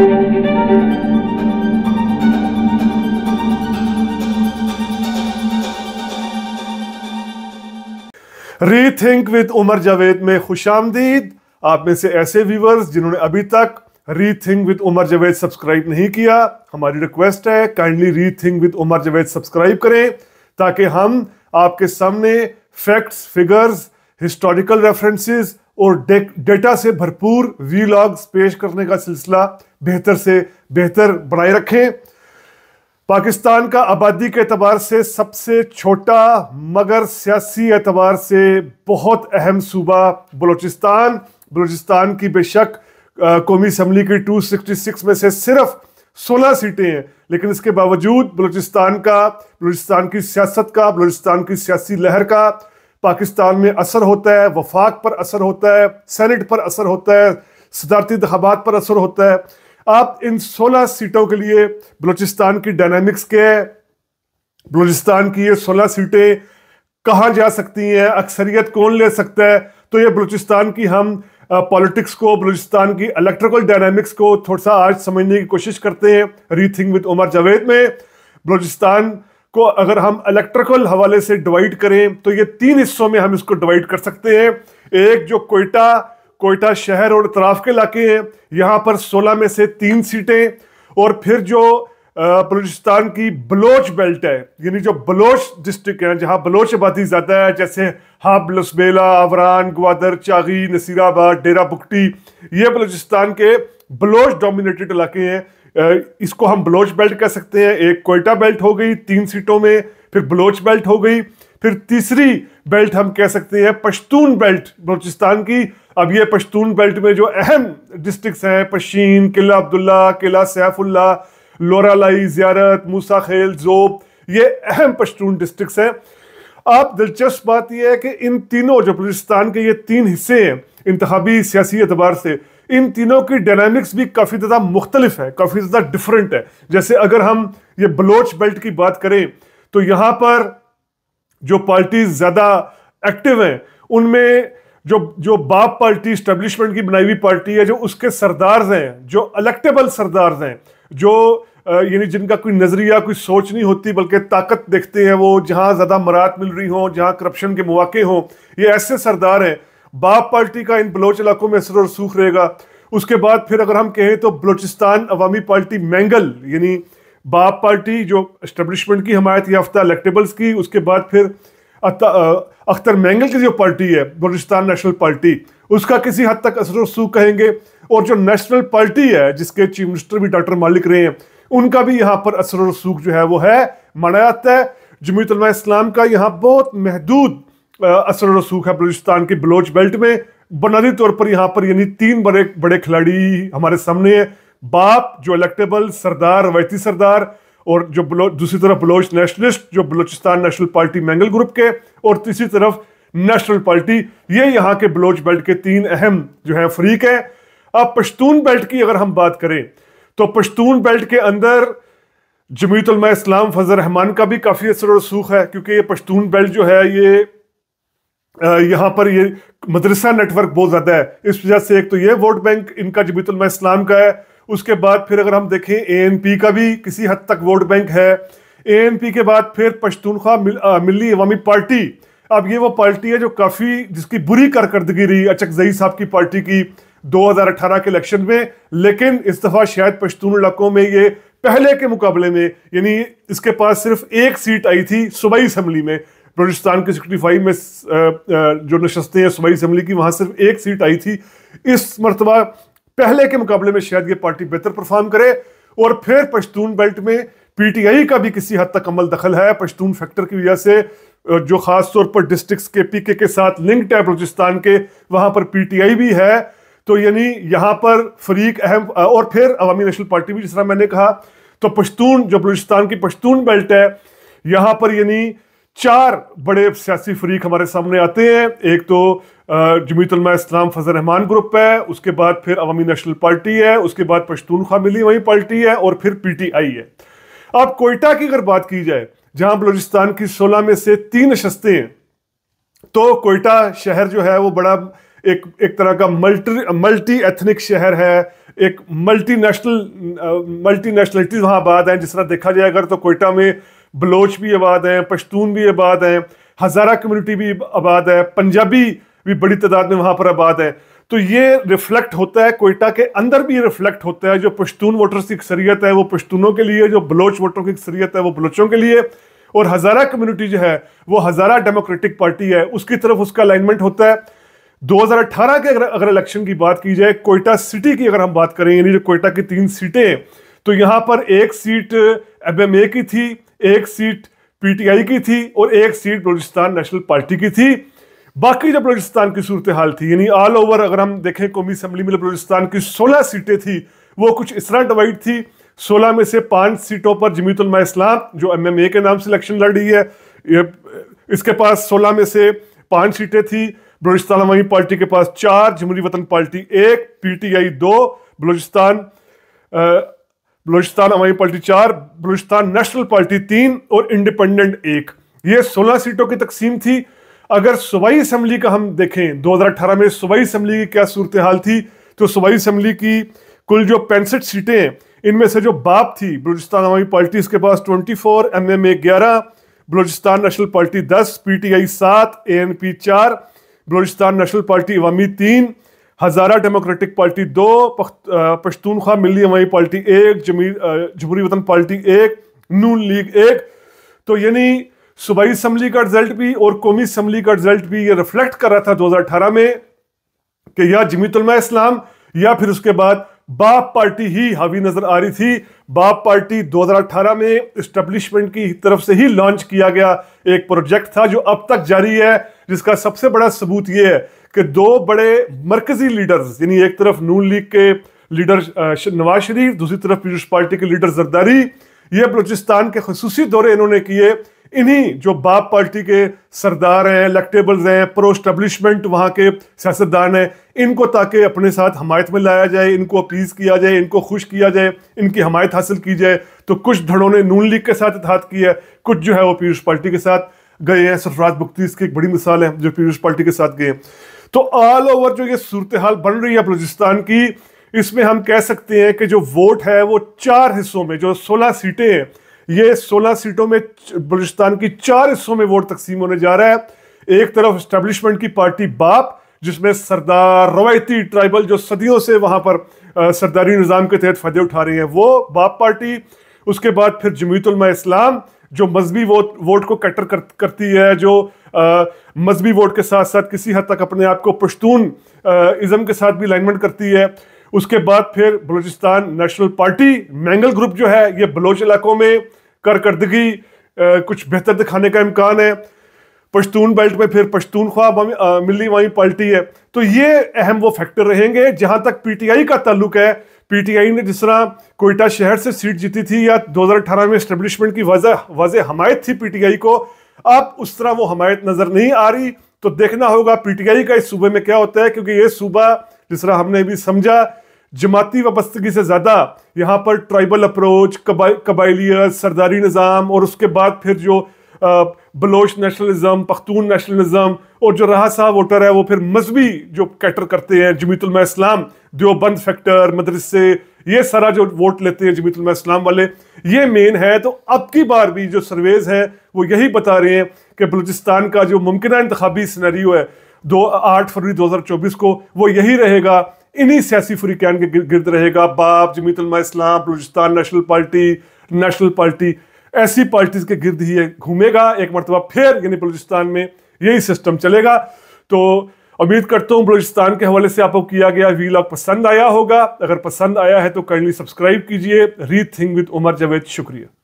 rethink with Umar Javed में खुश आमदीद आप में से ऐसे व्यूवर्स जिन्होंने अभी तक rethink with Umar Javed subscribe नहीं किया हमारी रिक्वेस्ट है kindly rethink with Umar Javed subscribe करें ताकि हम आपके सामने फैक्ट्स फिगर्स हिस्टोरिकल रेफरेंसेस और डेटा से भरपूर वी पेश करने का सिलसिला बेहतर से बेहतर बनाए रखें पाकिस्तान का आबादी के अतबार से सबसे छोटा मगर सियासी एतबार से बहुत अहम सूबा बलूचिस्तान बलूचिस्तान की बेशक कौमी असम्बली की 266 में से सिर्फ 16 सीटें हैं लेकिन इसके बावजूद बलूचिस्तान का बलूचिस्तान की सियासत का बलूचिस्तान की सियासी लहर का पाकिस्तान में असर होता है वफाक पर असर होता है सैनट पर असर होता है सदारती इंतबात पर असर होता है आप इन 16 सीटों के लिए बलूचिस्तान की डायनामिक्स के बलूचिस्तान की ये 16 सीटें कहाँ जा सकती हैं अक्सरियत कौन ले सकता है तो ये बलूचिस्तान की हम पॉलिटिक्स को बलूचिस्तान की इलेक्ट्रिकल डायनामिक्स को थोड़ा सा आज समझने की कोशिश करते हैं रीथिंग विद उमर जावेद में बलूचिस्तान को अगर हम इलेक्ट्रिकल हवाले से डिवाइड करें तो ये तीन हिस्सों में हम इसको डिवाइड कर सकते हैं एक जो कोयटा कोयटा शहर और इतराफ के इलाके हैं यहाँ पर सोलह में से तीन सीटें और फिर जो बलूचिस्तान की बलोच बेल्ट है यानी जो बलोच डिस्ट्रिक्ट है जहाँ बलोच आबादी ज़्यादा है जैसे हब लसबेला आवरान ग्वादर चागी नसीराबाद डेरा बुकटी ये बलूचिस्तान के बलोच डोमिनेटेड इलाके हैं इसको हम बलोच बेल्ट कह सकते हैं एक कोयटा बेल्ट हो गई तीन सीटों में फिर बलोच बेल्ट हो गई फिर तीसरी बेल्ट हम कह सकते हैं पश्तून बेल्ट बलूचिस्तान की अब ये पश्तून बेल्ट में जो अहम डिस्ट्रिक्ट हैं पशीन किला अब्दुल्ला किला सैफुल्ला लोरालाई जियारत मूसा खेल जोब ये अहम पश्तून डिस्ट्रिक्स हैं अब दिलचस्प बात यह है कि इन तीनों जो बलूचिस्तान के ये तीन हिस्से हैं इंतबी सियासी एतबार से इन तीनों की डायनामिक्स भी काफ़ी ज़्यादा मुख्तलिफ है काफ़ी ज़्यादा डिफरेंट है जैसे अगर हम ये बलोच बेल्ट की बात करें तो यहां पर जो पार्टीज ज़्यादा एक्टिव हैं उनमें जो जो बाप पार्टी स्टेब्लिशमेंट की बनाई हुई पार्टी है जो उसके सरदार हैं जो अलेक्टेबल सरदार हैं जो यानी जिनका कोई नज़रिया कोई सोच नहीं होती बल्कि ताकत देखते हैं वो जहां ज़्यादा मरात मिल रही हो जहां करप्शन के मौके हों ये ऐसे सरदार हैं बाप पार्टी का इन बलोच इलाकों में असर और सूख रहेगा उसके बाद फिर अगर हम कहें तो बलोचिस्तान अवामी पार्टी मैंगल यानी बाप पार्टी जो इस्टबलिशमेंट की हमायत याफ्ता इलेक्टेबल्स की उसके बाद फिर अख्तर मैंगल की जो पार्टी है बलोचिस्तान नेशनल पार्टी उसका किसी हद तक असर रसूख कहेंगे और जो नेशनल पार्टी है जिसके चीफ मिनिस्टर भी डॉक्टर मालिक रहे हैं उनका भी यहाँ पर असर रसूख जो है वो है माना जाता है जमीतलमा इस्लाम का यहाँ बहुत महदूद असर रसूख है बलूचिस्तान के बलोच बेल्ट में बुनियादी तौर पर यहाँ पर यानी तीन बड़े बड़े खिलाड़ी हमारे सामने हैं बाप जो इलेक्टेबल सरदार रवायती सरदार और जो बलो दूसरी तरफ बलोच नेशनलिस्ट जो Balochistan national party Mengal group के और तीसरी तरफ नेशनल पार्टी ये यहाँ के बलोच बेल्ट के तीन अहम जो हैं फरीक हैं अब पश्तून बेल्ट की अगर हम बात करें तो पश्तून बेल्ट के अंदर जमीतलमा इस्लाम फजल रहमान का भी काफ़ी असर रसूख है क्योंकि ये पश्तून बेल्ट जो है ये यहाँ पर ये मदरसा नेटवर्क बहुत ज़्यादा है इस वजह से एक तो ये वोट बैंक इनका जबीतुलमा इस्लाम का है उसके बाद फिर अगर हम देखें ए का भी किसी हद तक वोट बैंक है ए के बाद फिर पश्तूनख्वा मिल, मिली अवामी पार्टी अब ये वो पार्टी है जो काफ़ी जिसकी बुरी कारकर्दगी रही अचक जई साहब की पार्टी की 2018 के इलेक्शन में लेकिन इस दफ़ा शायद पश्तून इलाकों में ये पहले के मुकाबले में यानी इसके पास सिर्फ एक सीट आई थी सुबह असम्बली में बलूचिस्तान के सिक्सटी फाइव में जो नशस्तें हैं सूबाई असम्बली की वहाँ सिर्फ एक सीट आई थी इस मरतबा पहले के मुकाबले में शायद ये पार्टी बेहतर परफॉर्म करे और फिर पश्तून बेल्ट में पीटीआई का भी किसी हद तक अमल दखल है पश्तून फैक्टर की वजह से जो खास तौर पर डिस्ट्रिक्स के पीके के साथ लिंक है बलूचिस्तान के वहाँ पर पीटीआई भी है तो यानी यहाँ पर फरीक अहम और फिर अवामी नेशनल पार्टी भी जिस तरह मैंने कहा तो पश्तून जो बलूचिस्तान की पश्तून बेल्ट है यहाँ पर यानी चार बड़े सियासी फरीक हमारे सामने आते हैं एक तो जमीतलमा इस्लाम फजल रहमान ग्रुप है उसके बाद फिर अवमी नेशनल पार्टी है उसके बाद पश्तूनखा मिली वही पार्टी है और फिर पीटीआई है अब कोयटा की अगर बात की जाए जहां बलोचिस्तान की सोलह में से तीन नशस्तें हैं तो कोयटा शहर जो है वो बड़ा एक एक तरह का मल्टी मल्टी एथनिक शहर है एक मल्टी नेशनल मल्टी नेशनलिटीज वहाँ आबाद हैं जिस तरह देखा जाए अगर तो कोयटा में बलोच भी आबाद हैं पश्तून भी आबाद हैं हज़ारा कम्युनिटी भी आबाद है पंजाबी भी बड़ी तादाद में वहाँ पर आबाद है तो ये रिफ्लेक्ट होता है कोयटा के अंदर भी रिफ्लेक्ट होता है जो पश्तून वोटर्स की अक्सरियत है वो पश्तूनों के लिए जो बलोच वोटरों की अक्सरियत है वो बलोचों के लिए और हज़ारा कम्युनिटी जो है वो हज़ारा डेमोक्रेटिक पार्टी है उसकी तरफ उसका अलाइनमेंट होता है 2018 के अगर अगर इलेक्शन की बात की जाए कोयटा सिटी की अगर हम बात करें यानी जो कोयटा की तीन सीटें तो यहाँ पर एक सीट एम की थी एक सीट पीटीआई की थी और एक सीट बलोचिस्तान नेशनल पार्टी की थी बाकी जब बलोचिस्तान की सूरत हाल थी यानी ऑल ओवर अगर हम देखें कौमी असम्बली में बलोचिस्तान की सोलह सीटें थी वो कुछ इस तरह डिवाइड थी सोलह में से पांच सीटों पर जमीतुलमा इस्लाम जो एमएमए के नाम से इलेक्शन लड़ रही है इसके पास सोलह में से पांच सीटें थी बलोचिस्तान अवामी पार्टी के पास चार जमहूरी वतन पार्टी एक पी टी आई दो बलोचिस्तान बलूचिस्तान अवामी पार्टी चार बलूचिस्तान नेशनल पार्टी तीन और इंडिपेंडेंट एक ये सोलह सीटों की तकसीम थी अगर सूबाई असम्बली का हम देखें 2018 में सूबाई असम्बली की क्या सूरत हाल थी तो सूबाई असम्बली की कुल जो पैंसठ सीटें हैं इनमें से जो बाप थी बलूचिस्तान अवामी पार्टी इसके पास 24 फोर एम एम ए ग्यारह बलूचिस्तान नेशनल पार्टी दस पी टी आई सात ए एन पी चार बलूचिस्तान नेशनल पार्टी अवामी तीन हजारा डेमोक्रेटिक पार्टी दो पश्तूनख्वा मिली हमारी पार्टी एक जमहूरी वतन पार्टी एक नून लीग एक तो यानी सूबाई असम्बली का रिजल्ट भी और कौमी असम्बली का रिजल्ट भी ये रिफ्लेक्ट कर रहा था 2018 में कि या जमीतुलमा इस्लाम या फिर उसके बाद बाप पार्टी ही हावी नजर आ रही थी बाप पार्टी 2018 में स्टेब्लिशमेंट की तरफ से ही लॉन्च किया गया एक प्रोजेक्ट था जो अब तक जारी है जिसका सबसे बड़ा सबूत यह है कि दो बड़े मरकजी लीडर्स यानी एक तरफ नून लीग के लीडर नवाज शरीफ दूसरी तरफ पीयूष पार्टी के लीडर जरदारी ये बलोचिस्तान के खसूसी दौरे इन्होंने किए इन्हीं जो बाप पार्टी के सरदार हैं इलेक्टेबल्स हैं प्रो स्टेब्लिशमेंट वहाँ के सियासतदान हैं इनको ताकि अपने साथ हमायत में लाया जाए इनको अपीज़ किया जाए इनको खुश किया जाए इनकी हमायत हासिल की जाए तो कुछ धड़ों ने नून लीग के साथ इतिहाद किया है कुछ जो है वो पीयूष पार्टी के साथ गए हैं सरफराज बख्तीस की एक बड़ी मिसाल है जो पीयूष पार्टी के साथ गए तो ऑल ओवर जो ये सूरत हाल बन रही है बलोचिस्तान की इसमें हम कह सकते हैं कि जो वोट है वो चार हिस्सों में जो सोलह सीटें हैं ये 16 सीटों में बलूचिस्तान की चार हिस्सों में वोट तकसीम होने जा रहा है एक तरफ स्टेब्लिशमेंट की पार्टी बाप जिसमें सरदार रवायती ट्राइबल जो सदियों से वहां पर सरदारी निज़ाम के तहत फ़ायदे उठा रही है वो बाप पार्टी उसके बाद फिर जमीतुलमा इस्लाम जो मजहबी वोट वोट को कैटर कर, करती है जो मजहबी वोट के साथ साथ किसी हद तक अपने आप को पश्तून इज़म के साथ भी अलाइनमेंट करती है उसके बाद फिर Balochistan national party Mengal group जो है ये बलोच इलाकों में कारकर्दगी कुछ बेहतर दिखाने का इम्कान है पश्तून बेल्ट में फिर पश्तून ख्वाब मिली वहीं पार्टी है तो ये अहम वो फैक्टर रहेंगे जहां तक पीटीआई का ताल्लुक है पीटीआई ने जिस तरह कोयटा शहर से सीट जीती थी या 2018 में इस्टबलिशमेंट की वजह वजह हमायत थी पीटीआई को अब उस तरह वो हमायत नजर नहीं आ रही तो देखना होगा पीटीआई का इस सूबे में क्या होता है क्योंकि ये सूबा जिस तरह हमने भी समझा जमाती वाबस्तगी से ज़्यादा यहाँ पर ट्राइबल अप्रोच कबाइलियत कबायलियत सरदारी निज़ाम और उसके बाद फिर जो बलोच नेशनलिज्म पख्तून नेशनलिज्म और जो रहा साहब वोटर है वो फिर मजहबी जो कैटर करते हैं जमीतुलमा इस्लाम देवबंद फैक्टर मदरसे ये सारा जो वोट लेते हैं जमीतलमा इस्लाम वाले ये मेन है तो अब की बार भी जो सर्वेज है वो यही बता रहे हैं कि बलूचिस्तान का जो मुमकिन इंतबी सिनेरियो है दो आठ फरवरी दो हज़ार चौबीस को वो यही रहेगा इन्हीं सियासी फुरिकान के गिर्द रहेगा BAP Jamiat Islam Balochistan national party national party ऐसी पार्टीज के गिर्द ही घूमेगा एक मरतबा फिर यानी बलूचिस्तान में यही सिस्टम चलेगा तो उम्मीद करता हूँ बलूचिस्तान के हवाले से आपको किया गया वीलॉग पसंद आया होगा अगर पसंद आया है तो काइंडली सब्सक्राइब कीजिए री थिंग विद उमर जावेद शुक्रिया